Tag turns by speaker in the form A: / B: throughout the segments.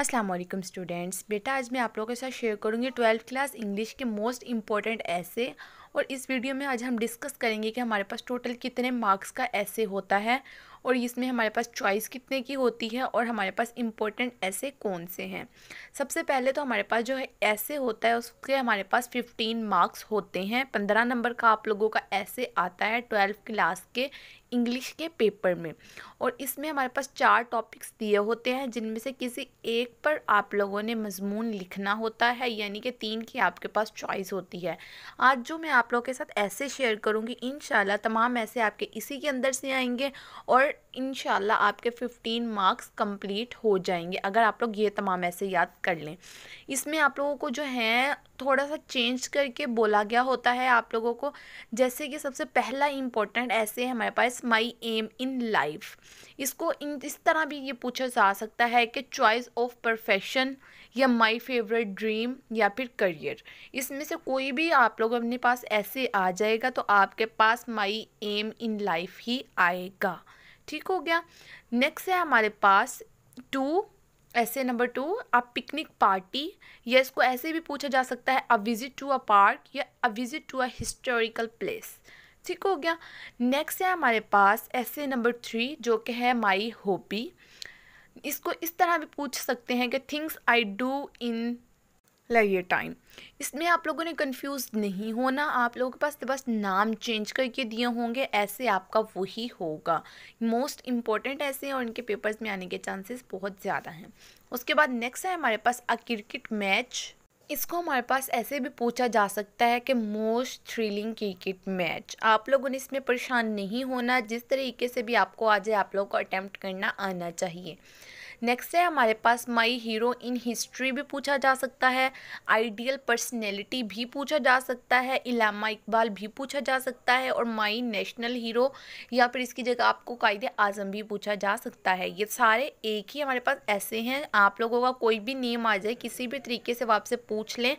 A: अस्सलाम वालेकुम स्टूडेंट्स बेटा आज मैं आप लोगों के साथ शेयर करूंगी ट्वेल्थ क्लास इंग्लिश के मोस्ट इम्पॉर्टेंट ऐसे और इस वीडियो में आज हम डिस्कस करेंगे कि हमारे पास टोटल कितने मार्क्स का ऐसे होता है और इसमें हमारे पास चॉइस कितने की होती है और हमारे पास इम्पोर्टेंट ऐसे कौन से हैं सबसे पहले तो हमारे पास जो है ऐसे होता है उसके हमारे पास फिफ्टीन मार्क्स होते हैं पंद्रह नंबर का आप लोगों का ऐसे आता है ट्वेल्व क्लास के इंग्लिश के पेपर में और इसमें हमारे पास चार टॉपिक्स दिए होते हैं जिनमें से किसी एक पर आप लोगों ने मजमून लिखना होता है यानी कि तीन की आपके पास चॉइस होती है आज जो मैं आप लोगों के साथ ऐसे शेयर करूँगी इन तमाम ऐसे आपके इसी के अंदर से आएंगे और इन आपके फ़िफ्टीन मार्क्स कंप्लीट हो जाएंगे अगर आप लोग ये तमाम ऐसे याद कर लें इसमें आप लोगों को जो है थोड़ा सा चेंज करके बोला गया होता है आप लोगों को जैसे कि सबसे पहला इम्पोर्टेंट ऐसे है हमारे पास माई एम इन लाइफ इसको इन इस तरह भी ये पूछा जा सकता है कि चॉइस ऑफ परफेक्शन या माई फेवरेट ड्रीम या फिर करियर इसमें से कोई भी आप लोग अपने पास ऐसे आ जाएगा तो आपके पास माई एम इन लाइफ ही आएगा ठीक हो गया नेक्स्ट है हमारे पास टू ऐसे number to a picnic party या इसको ऐसे भी पूछा जा सकता है अ विज़िट टू अ पार्क या अ visit to a historical place ठीक हो गया नेक्स्ट है हमारे पास ऐसे नंबर थ्री जो कि है माई होबी इसको इस तरह भी पूछ सकते हैं कि थिंग्स आई डू इन लगे टाइम इसमें आप लोगों ने कंफ्यूज नहीं होना आप लोगों के पास तो बस नाम चेंज करके दिए होंगे ऐसे आपका वही होगा मोस्ट इम्पॉर्टेंट ऐसे और इनके पेपर्स में आने के चांसेस बहुत ज़्यादा हैं उसके बाद नेक्स्ट है हमारे पास अ क्रिकेट मैच इसको हमारे पास ऐसे भी पूछा जा सकता है कि मोस्ट थ्रिलिंग क्रिकेट मैच आप लोगों ने इसमें परेशान नहीं होना जिस तरीके से भी आपको आ जाए आप लोगों को अटैम्प्ट करना आना चाहिए नेक्स्ट है हमारे पास माई हीरो इन हिस्ट्री भी पूछा जा सकता है आइडियल पर्सनैलिटी भी पूछा जा सकता है इलामा इकबाल भी पूछा जा सकता है और माई नेशनल हीरो या फिर इसकी जगह आपको कायद आज़म भी पूछा जा सकता है ये सारे एक ही हमारे पास ऐसे हैं आप लोगों का कोई भी नेम आ जाए किसी भी तरीके से वो आपसे पूछ लें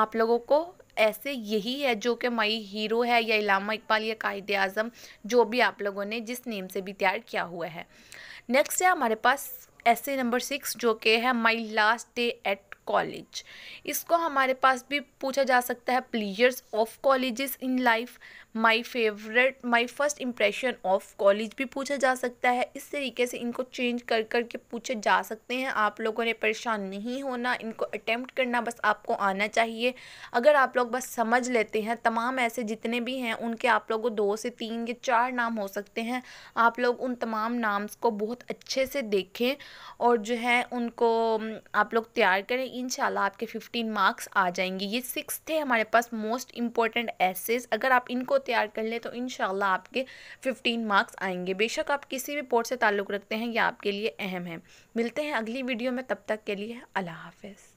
A: आप लोगों को ऐसे यही है जो कि माई हीरो है या इलामा इकबाल या कायद अज़म जो भी आप लोगों ने जिस नेम से भी तैयार किया हुआ है नेक्स्ट है हमारे पास ऐसे नंबर सिक्स जो कि है my last day at college इसको हमारे पास भी पूछा जा सकता है players of colleges in life my favourite my first impression of college भी पूछा जा सकता है इस तरीके से इनको चेंज कर कर के पूछे जा सकते हैं आप लोगों ने परेशान नहीं होना इनको अटैम्प्ट करना बस आपको आना चाहिए अगर आप लोग बस समझ लेते हैं तमाम ऐसे जितने भी हैं उनके आप लोगों को दो से तीन या चार नाम हो सकते हैं आप लोग उन तमाम नाम्स को बहुत अच्छे से देखें और जो है उनको आप लोग तैयार करें इनशाला आपके फिफ्टीन मार्क्स आ जाएंगे ये सिक्स थे हमारे पास मोस्ट इंपॉर्टेंट एसेज अगर आप इनको तैयार कर लें तो इनशाला आपके फिफ्टीन मार्क्स आएंगे बेशक आप किसी भी पोर्ट से ताल्लुक़ रखते हैं ये आपके लिए अहम है मिलते हैं अगली वीडियो में तब तक के लिए अल्लाह हाफिज़